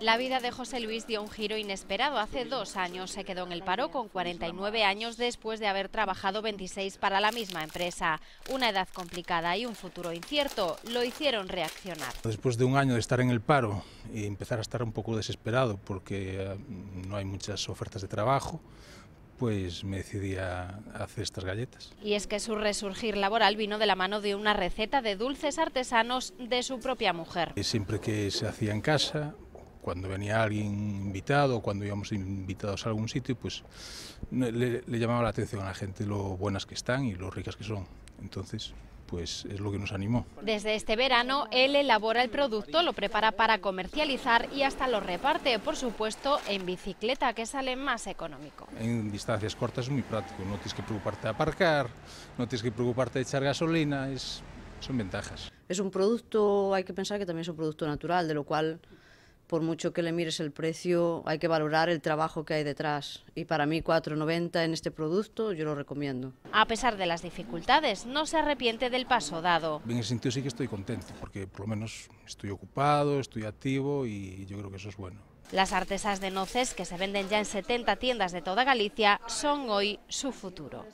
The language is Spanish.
La vida de José Luis dio un giro inesperado. Hace dos años se quedó en el paro con 49 años después de haber trabajado 26 para la misma empresa. Una edad complicada y un futuro incierto lo hicieron reaccionar. Después de un año de estar en el paro y empezar a estar un poco desesperado porque eh, no hay muchas ofertas de trabajo, pues me decidí a hacer estas galletas. Y es que su resurgir laboral vino de la mano de una receta de dulces artesanos de su propia mujer. Eh, siempre que se hacía en casa, cuando venía alguien invitado, cuando íbamos invitados a algún sitio, pues le, llamaba la atención a la gente lo buenas que están y lo ricas que son. Entonces, pues es lo que nos animó. Desde este verano, él elabora el producto, lo prepara para comercializar y hasta lo reparte, por supuesto, en bicicleta, que sale más económico. En distancias cortas es muy práctico, no tienes que preocuparte de aparcar, no tienes que preocuparte de echar gasolina, es, son ventajas. Es un producto, hay que pensar que también es un producto natural, de lo cual por mucho que le mires el precio, hay que valorar el trabajo que hay detrás. Y para mí 4,90 en este producto yo lo recomiendo. A pesar de las dificultades, no se arrepiente del paso dado. En ese sentido sí que estoy contento, porque por lo menos estoy ocupado, estoy activo y yo creo que eso es bueno. Las artesas de noces, que se venden ya en 70 tiendas de toda Galicia, son hoy su futuro.